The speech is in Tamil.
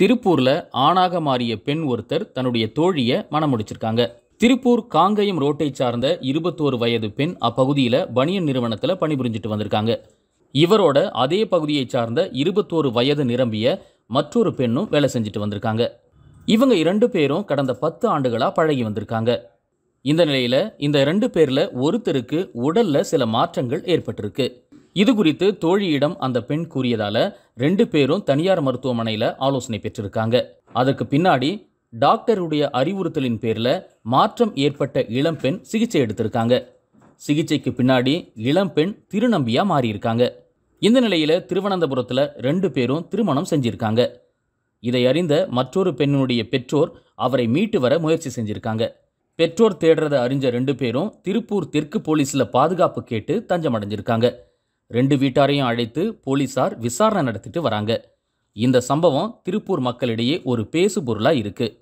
திருப்பூரில் ஆணாக மாறிய பெண் ஒருத்தர் தன்னுடைய தோழியை மணமுடிச்சிருக்காங்க திருப்பூர் காங்கயம் ரோட்டை சார்ந்த இருபத்தோரு வயது பெண் அப்பகுதியில் பனியன் நிறுவனத்தில் பணிபுரிஞ்சிட்டு வந்திருக்காங்க இவரோட அதே பகுதியை சார்ந்த இருபத்தோரு வயது நிரம்பிய மற்றொரு பெண்ணும் வேலை செஞ்சுட்டு வந்திருக்காங்க இவங்க இரண்டு பேரும் கடந்த பத்து ஆண்டுகளாக பழகி வந்திருக்காங்க இந்த நிலையில் இந்த ரெண்டு பேரில் ஒருத்தருக்கு உடலில் சில மாற்றங்கள் ஏற்பட்டிருக்கு இது குறித்து தோழியிடம் அந்த பெண் கூறியதால ரெண்டு பேரும் தனியார் மருத்துவமனையில் ஆலோசனை பெற்றிருக்காங்க அதற்கு பின்னாடி டாக்டருடைய அறிவுறுத்தலின் பேரில் மாற்றம் ஏற்பட்ட இளம்பெண் சிகிச்சை எடுத்திருக்காங்க சிகிச்சைக்கு பின்னாடி இளம்பெண் திருநம்பியாக மாறியிருக்காங்க இந்த நிலையில் திருவனந்தபுரத்தில் ரெண்டு பேரும் திருமணம் செஞ்சிருக்காங்க இதை அறிந்த மற்றொரு பெண்ணுடைய பெற்றோர் அவரை மீட்டு வர முயற்சி செஞ்சிருக்காங்க பெற்றோர் தேடுறதை அறிஞ்ச ரெண்டு பேரும் திருப்பூர் தெற்கு போலீஸில் பாதுகாப்பு கேட்டு தஞ்சமடைஞ்சிருக்காங்க ரெண்டு வீட்டாரையும் அழைத்து போலீசார் விசாரணை நடத்திட்டு வராங்க இந்த சம்பவம் திருப்பூர் மக்களிடையே ஒரு பேசுபொருளாக இருக்குது